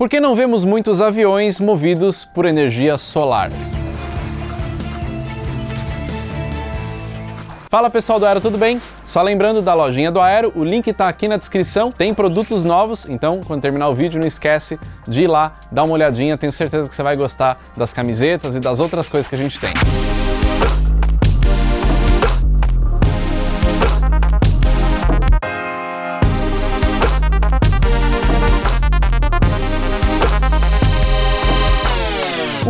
Por que não vemos muitos aviões movidos por energia solar? Fala pessoal do Aero, tudo bem? Só lembrando da lojinha do Aero, o link está aqui na descrição, tem produtos novos, então quando terminar o vídeo não esquece de ir lá, dar uma olhadinha, tenho certeza que você vai gostar das camisetas e das outras coisas que a gente tem.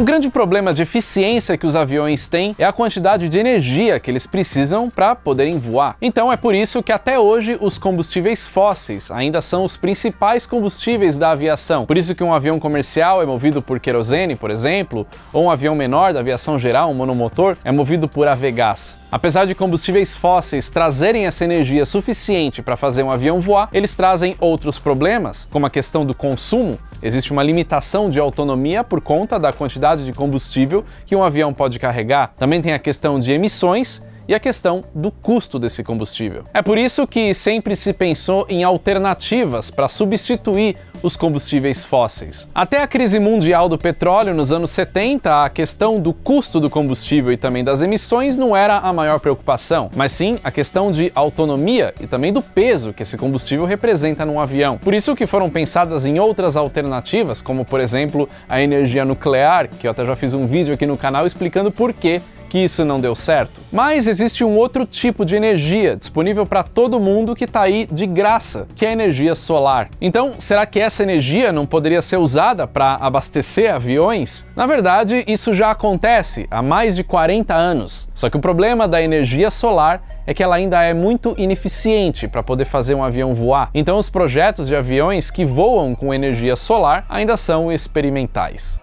Um grande problema de eficiência que os aviões têm é a quantidade de energia que eles precisam para poderem voar. Então é por isso que até hoje os combustíveis fósseis ainda são os principais combustíveis da aviação. Por isso que um avião comercial é movido por querosene, por exemplo, ou um avião menor da aviação geral, um monomotor, é movido por avegás. Apesar de combustíveis fósseis trazerem essa energia suficiente para fazer um avião voar, eles trazem outros problemas, como a questão do consumo. Existe uma limitação de autonomia por conta da quantidade quantidade de combustível que um avião pode carregar. Também tem a questão de emissões e a questão do custo desse combustível. É por isso que sempre se pensou em alternativas para substituir os combustíveis fósseis. Até a crise mundial do petróleo nos anos 70, a questão do custo do combustível e também das emissões não era a maior preocupação, mas sim a questão de autonomia e também do peso que esse combustível representa num avião. Por isso que foram pensadas em outras alternativas, como por exemplo a energia nuclear, que eu até já fiz um vídeo aqui no canal explicando por que que isso não deu certo. Mas existe um outro tipo de energia disponível para todo mundo que está aí de graça, que é a energia solar. Então, será que essa energia não poderia ser usada para abastecer aviões? Na verdade, isso já acontece há mais de 40 anos. Só que o problema da energia solar é que ela ainda é muito ineficiente para poder fazer um avião voar. Então, os projetos de aviões que voam com energia solar ainda são experimentais.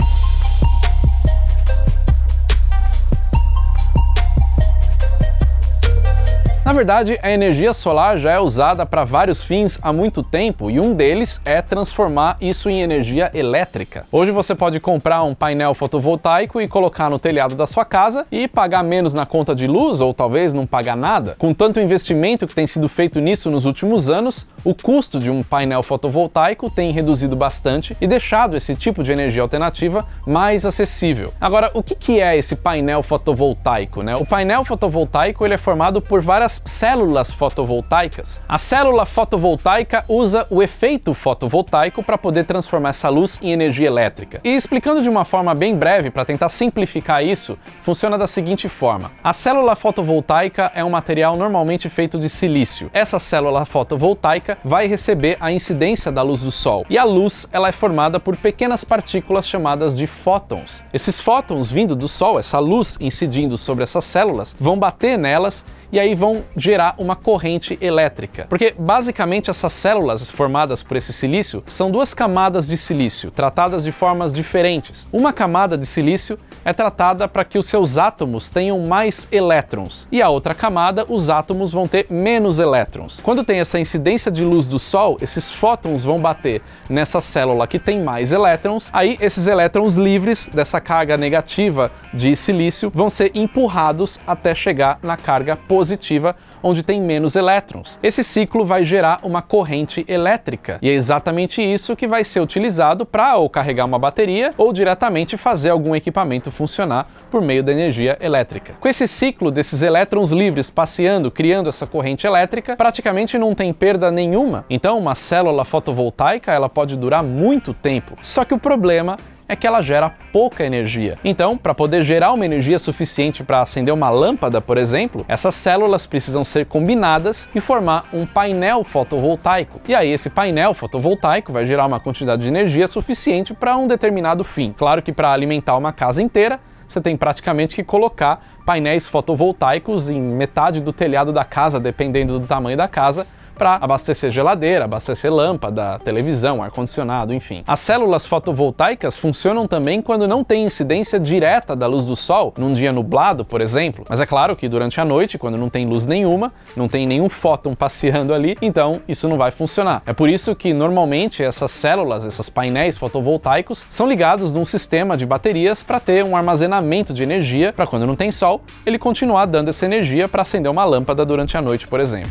Na verdade, a energia solar já é usada para vários fins há muito tempo e um deles é transformar isso em energia elétrica. Hoje você pode comprar um painel fotovoltaico e colocar no telhado da sua casa e pagar menos na conta de luz ou talvez não pagar nada. Com tanto investimento que tem sido feito nisso nos últimos anos, o custo de um painel fotovoltaico tem reduzido bastante e deixado esse tipo de energia alternativa mais acessível. Agora, o que é esse painel fotovoltaico? Né? O painel fotovoltaico ele é formado por várias células fotovoltaicas. A célula fotovoltaica usa o efeito fotovoltaico para poder transformar essa luz em energia elétrica. E explicando de uma forma bem breve, para tentar simplificar isso, funciona da seguinte forma: a célula fotovoltaica é um material normalmente feito de silício. Essa célula fotovoltaica vai receber a incidência da luz do Sol. E a luz ela é formada por pequenas partículas chamadas de fótons. Esses fótons vindo do Sol, essa luz incidindo sobre essas células, vão bater nelas e aí vão gerar uma corrente elétrica. Porque basicamente essas células formadas por esse silício são duas camadas de silício, tratadas de formas diferentes. Uma camada de silício é tratada para que os seus átomos tenham mais elétrons, e a outra camada, os átomos vão ter menos elétrons. Quando tem essa incidência de luz do Sol, esses fótons vão bater nessa célula que tem mais elétrons, aí esses elétrons livres dessa carga negativa de silício vão ser empurrados até chegar na carga positiva onde tem menos elétrons. Esse ciclo vai gerar uma corrente elétrica, e é exatamente isso que vai ser utilizado para ou carregar uma bateria ou diretamente fazer algum equipamento funcionar por meio da energia elétrica. Com esse ciclo desses elétrons livres passeando, criando essa corrente elétrica, praticamente não tem perda nenhuma. Então, uma célula fotovoltaica ela pode durar muito tempo. Só que o problema é que ela gera pouca energia. Então, para poder gerar uma energia suficiente para acender uma lâmpada, por exemplo, essas células precisam ser combinadas e formar um painel fotovoltaico. E aí esse painel fotovoltaico vai gerar uma quantidade de energia suficiente para um determinado fim. Claro que para alimentar uma casa inteira, você tem praticamente que colocar painéis fotovoltaicos em metade do telhado da casa, dependendo do tamanho da casa, para abastecer geladeira, abastecer lâmpada, televisão, ar-condicionado, enfim. As células fotovoltaicas funcionam também quando não tem incidência direta da luz do sol, num dia nublado, por exemplo. Mas é claro que durante a noite, quando não tem luz nenhuma, não tem nenhum fóton passeando ali, então isso não vai funcionar. É por isso que normalmente essas células, esses painéis fotovoltaicos, são ligados num sistema de baterias para ter um armazenamento de energia para quando não tem sol, ele continuar dando essa energia para acender uma lâmpada durante a noite, por exemplo.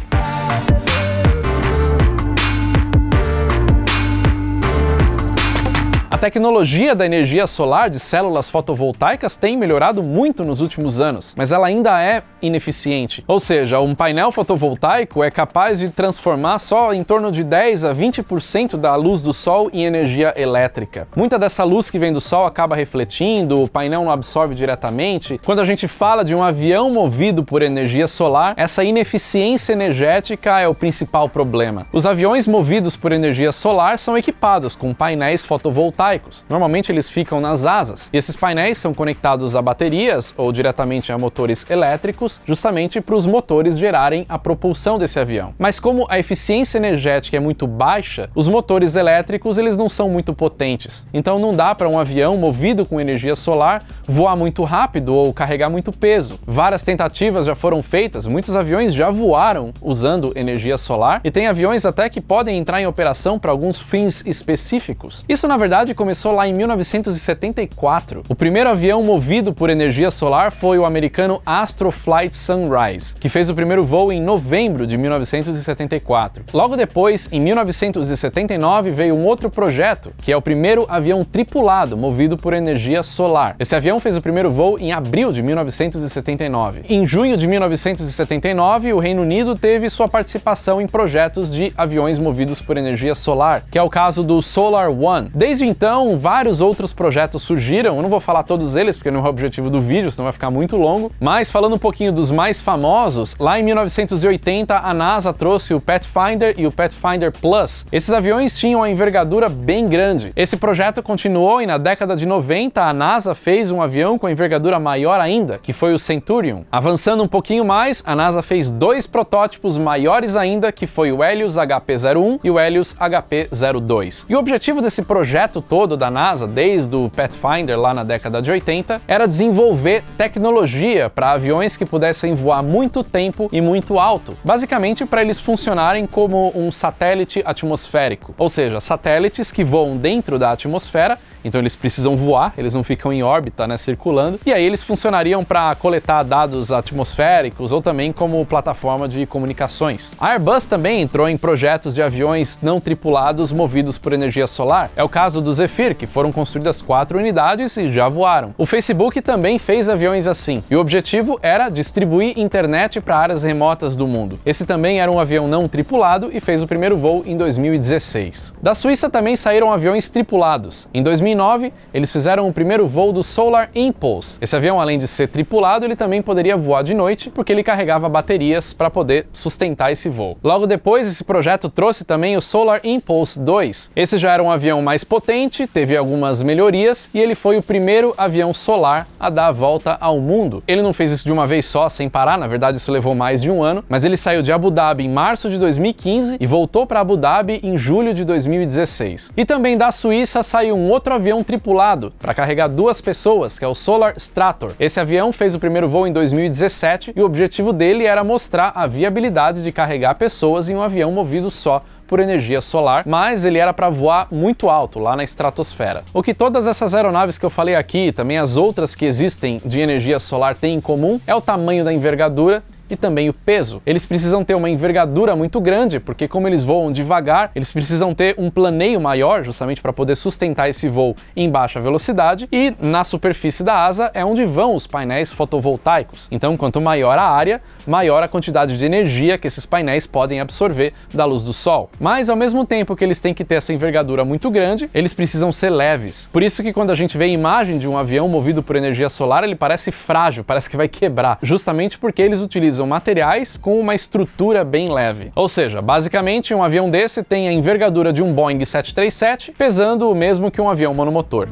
A tecnologia da energia solar de células fotovoltaicas tem melhorado muito nos últimos anos, mas ela ainda é ineficiente. Ou seja, um painel fotovoltaico é capaz de transformar só em torno de 10 a 20% da luz do sol em energia elétrica. Muita dessa luz que vem do sol acaba refletindo, o painel não absorve diretamente. Quando a gente fala de um avião movido por energia solar, essa ineficiência energética é o principal problema. Os aviões movidos por energia solar são equipados com painéis fotovoltaicos fotovoltaicos. Normalmente eles ficam nas asas e esses painéis são conectados a baterias ou diretamente a motores elétricos, justamente para os motores gerarem a propulsão desse avião. Mas como a eficiência energética é muito baixa, os motores elétricos eles não são muito potentes. Então não dá para um avião movido com energia solar voar muito rápido ou carregar muito peso. Várias tentativas já foram feitas, muitos aviões já voaram usando energia solar e tem aviões até que podem entrar em operação para alguns fins específicos. Isso na verdade verdade começou lá em 1974. O primeiro avião movido por energia solar foi o americano Astroflight Sunrise, que fez o primeiro voo em novembro de 1974. Logo depois, em 1979, veio um outro projeto, que é o primeiro avião tripulado movido por energia solar. Esse avião fez o primeiro voo em abril de 1979. Em junho de 1979, o Reino Unido teve sua participação em projetos de aviões movidos por energia solar, que é o caso do Solar One. Desde então, vários outros projetos surgiram. Eu não vou falar todos eles, porque não é o objetivo do vídeo, senão vai ficar muito longo. Mas falando um pouquinho dos mais famosos, lá em 1980 a NASA trouxe o Pathfinder e o Pathfinder Plus. Esses aviões tinham uma envergadura bem grande. Esse projeto continuou e na década de 90 a NASA fez um avião com envergadura maior ainda, que foi o Centurion. Avançando um pouquinho mais, a NASA fez dois protótipos maiores ainda, que foi o Helios HP-01 e o Helios HP-02. E o objetivo desse projeto todo da NASA, desde o Pathfinder lá na década de 80, era desenvolver tecnologia para aviões que pudessem voar muito tempo e muito alto, basicamente para eles funcionarem como um satélite atmosférico, ou seja, satélites que voam dentro da atmosfera então eles precisam voar, eles não ficam em órbita, né, circulando. E aí eles funcionariam para coletar dados atmosféricos ou também como plataforma de comunicações. A Airbus também entrou em projetos de aviões não tripulados movidos por energia solar. É o caso do Zephyr, que foram construídas quatro unidades e já voaram. O Facebook também fez aviões assim, e o objetivo era distribuir internet para áreas remotas do mundo. Esse também era um avião não tripulado e fez o primeiro voo em 2016. Da Suíça também saíram aviões tripulados. Em 2009, 2009, eles fizeram o primeiro voo do Solar Impulse. Esse avião, além de ser tripulado, ele também poderia voar de noite, porque ele carregava baterias para poder sustentar esse voo. Logo depois, esse projeto trouxe também o Solar Impulse 2. Esse já era um avião mais potente, teve algumas melhorias e ele foi o primeiro avião solar a dar a volta ao mundo. Ele não fez isso de uma vez só, sem parar, na verdade isso levou mais de um ano, mas ele saiu de Abu Dhabi em março de 2015 e voltou para Abu Dhabi em julho de 2016. E também da Suíça saiu um outro avião avião tripulado para carregar duas pessoas, que é o Solar Strator. Esse avião fez o primeiro voo em 2017 e o objetivo dele era mostrar a viabilidade de carregar pessoas em um avião movido só por energia solar, mas ele era para voar muito alto, lá na estratosfera. O que todas essas aeronaves que eu falei aqui, e também as outras que existem de energia solar têm em comum, é o tamanho da envergadura e também o peso. Eles precisam ter uma envergadura muito grande, porque como eles voam devagar, eles precisam ter um planeio maior, justamente para poder sustentar esse voo em baixa velocidade, e na superfície da asa é onde vão os painéis fotovoltaicos. Então, quanto maior a área, maior a quantidade de energia que esses painéis podem absorver da luz do sol. Mas ao mesmo tempo que eles têm que ter essa envergadura muito grande, eles precisam ser leves. Por isso que quando a gente vê a imagem de um avião movido por energia solar, ele parece frágil, parece que vai quebrar, justamente porque eles utilizam utilizam materiais com uma estrutura bem leve. Ou seja, basicamente um avião desse tem a envergadura de um Boeing 737, pesando o mesmo que um avião monomotor.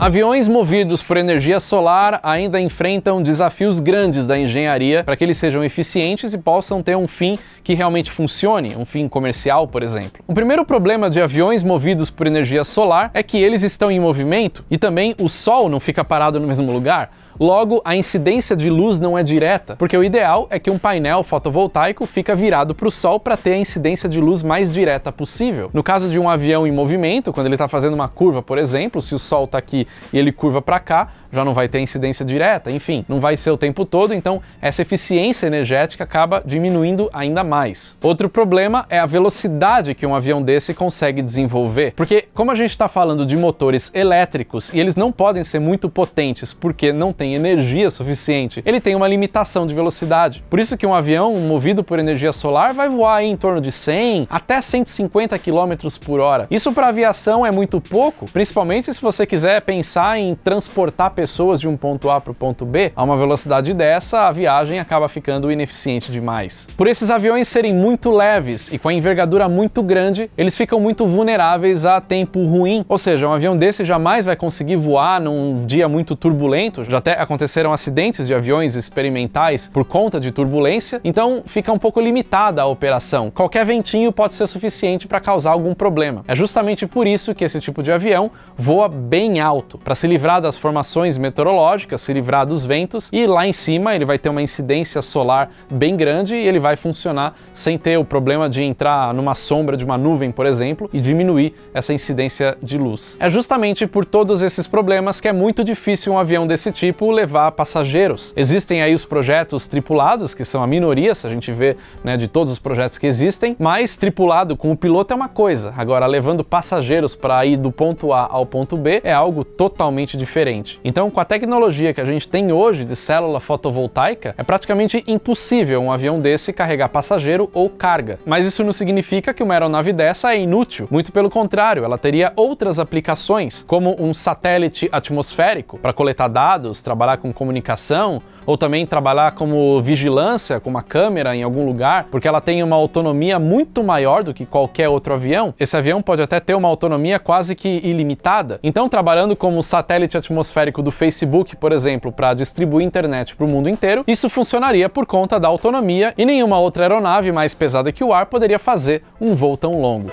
Aviões movidos por energia solar ainda enfrentam desafios grandes da engenharia para que eles sejam eficientes e possam ter um fim que realmente funcione, um fim comercial, por exemplo. O primeiro problema de aviões movidos por energia solar é que eles estão em movimento e também o sol não fica parado no mesmo lugar. Logo, a incidência de luz não é direta, porque o ideal é que um painel fotovoltaico fica virado para o sol para ter a incidência de luz mais direta possível. No caso de um avião em movimento, quando ele está fazendo uma curva, por exemplo, se o sol está aqui e ele curva para cá, já não vai ter incidência direta, enfim, não vai ser o tempo todo, então essa eficiência energética acaba diminuindo ainda mais. Outro problema é a velocidade que um avião desse consegue desenvolver, porque como a gente está falando de motores elétricos e eles não podem ser muito potentes porque não tem tem energia suficiente, ele tem uma limitação de velocidade. Por isso que um avião movido por energia solar vai voar em torno de 100 até 150 km por hora. Isso para aviação é muito pouco, principalmente se você quiser pensar em transportar pessoas de um ponto A para o ponto B. A uma velocidade dessa, a viagem acaba ficando ineficiente demais. Por esses aviões serem muito leves e com a envergadura muito grande, eles ficam muito vulneráveis a tempo ruim, ou seja, um avião desse jamais vai conseguir voar num dia muito turbulento, já até aconteceram acidentes de aviões experimentais por conta de turbulência, então fica um pouco limitada a operação. Qualquer ventinho pode ser suficiente para causar algum problema. É justamente por isso que esse tipo de avião voa bem alto, para se livrar das formações meteorológicas, se livrar dos ventos, e lá em cima ele vai ter uma incidência solar bem grande e ele vai funcionar sem ter o problema de entrar numa sombra de uma nuvem, por exemplo, e diminuir essa incidência de luz. É justamente por todos esses problemas que é muito difícil um avião desse tipo ou levar passageiros. Existem aí os projetos tripulados, que são a minoria, se a gente vê né, de todos os projetos que existem, mas tripulado com o piloto é uma coisa. Agora, levando passageiros para ir do ponto A ao ponto B é algo totalmente diferente. Então, com a tecnologia que a gente tem hoje de célula fotovoltaica, é praticamente impossível um avião desse carregar passageiro ou carga. Mas isso não significa que uma aeronave dessa é inútil. Muito pelo contrário, ela teria outras aplicações, como um satélite atmosférico para coletar dados, trabalhar com comunicação, ou também trabalhar como vigilância, com uma câmera em algum lugar, porque ela tem uma autonomia muito maior do que qualquer outro avião. Esse avião pode até ter uma autonomia quase que ilimitada. Então, trabalhando como satélite atmosférico do Facebook, por exemplo, para distribuir internet para o mundo inteiro, isso funcionaria por conta da autonomia e nenhuma outra aeronave mais pesada que o ar poderia fazer um voo tão longo.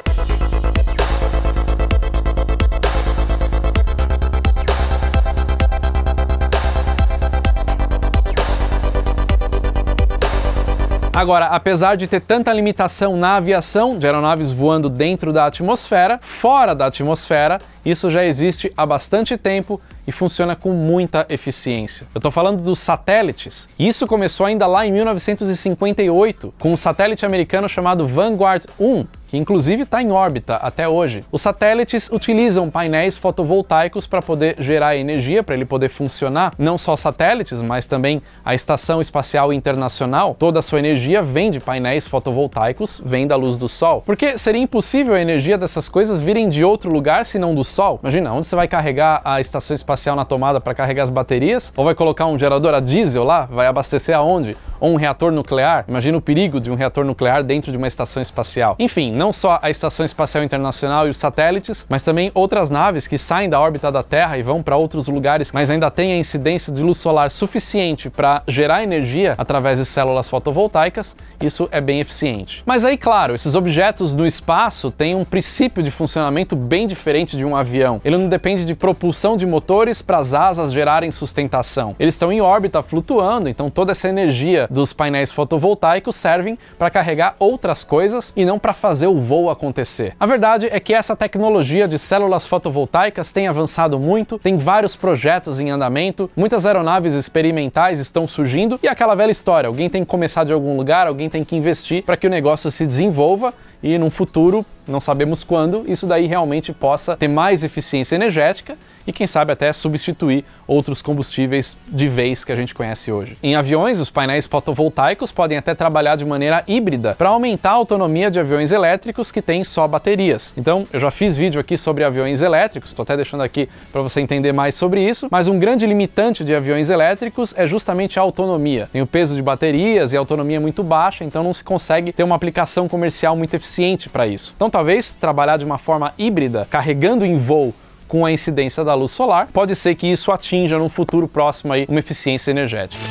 Agora, apesar de ter tanta limitação na aviação, de aeronaves voando dentro da atmosfera, fora da atmosfera, isso já existe há bastante tempo e funciona com muita eficiência. Eu estou falando dos satélites. Isso começou ainda lá em 1958 com um satélite americano chamado Vanguard 1, que inclusive está em órbita até hoje. Os satélites utilizam painéis fotovoltaicos para poder gerar energia, para ele poder funcionar. Não só satélites, mas também a Estação Espacial Internacional. Toda a sua energia vem de painéis fotovoltaicos, vem da luz do Sol. Porque seria impossível a energia dessas coisas virem de outro lugar senão do Sol. Imagina, onde você vai carregar a Estação Espacial espacial na tomada para carregar as baterias? Ou vai colocar um gerador a diesel lá? Vai abastecer aonde? Ou um reator nuclear? Imagina o perigo de um reator nuclear dentro de uma estação espacial. Enfim, não só a Estação Espacial Internacional e os satélites, mas também outras naves que saem da órbita da Terra e vão para outros lugares, mas ainda têm a incidência de luz solar suficiente para gerar energia através de células fotovoltaicas, isso é bem eficiente. Mas aí, claro, esses objetos no espaço têm um princípio de funcionamento bem diferente de um avião. Ele não depende de propulsão de motor motores para as asas gerarem sustentação. Eles estão em órbita flutuando, então toda essa energia dos painéis fotovoltaicos servem para carregar outras coisas e não para fazer o voo acontecer. A verdade é que essa tecnologia de células fotovoltaicas tem avançado muito, tem vários projetos em andamento, muitas aeronaves experimentais estão surgindo e aquela velha história, alguém tem que começar de algum lugar, alguém tem que investir para que o negócio se desenvolva e num futuro, não sabemos quando, isso daí realmente possa ter mais eficiência energética e quem sabe até substituir outros combustíveis de vez que a gente conhece hoje. Em aviões, os painéis fotovoltaicos podem até trabalhar de maneira híbrida para aumentar a autonomia de aviões elétricos que têm só baterias. Então, eu já fiz vídeo aqui sobre aviões elétricos, estou até deixando aqui para você entender mais sobre isso, mas um grande limitante de aviões elétricos é justamente a autonomia. Tem o peso de baterias e a autonomia é muito baixa, então não se consegue ter uma aplicação comercial muito eficiente para isso. Então, talvez trabalhar de uma forma híbrida, carregando em voo com a incidência da luz solar, pode ser que isso atinja no futuro próximo aí uma eficiência energética.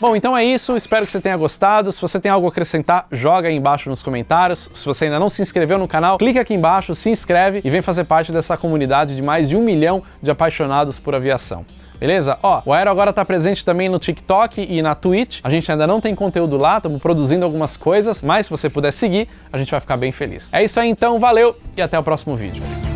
Bom, então é isso. Espero que você tenha gostado. Se você tem algo a acrescentar, joga aí embaixo nos comentários. Se você ainda não se inscreveu no canal, clica aqui embaixo, se inscreve e vem fazer parte dessa comunidade de mais de um milhão de apaixonados por aviação beleza? Ó, o Aero agora tá presente também no TikTok e na Twitch. A gente ainda não tem conteúdo lá, estamos produzindo algumas coisas, mas se você puder seguir, a gente vai ficar bem feliz. É isso aí então, valeu e até o próximo vídeo.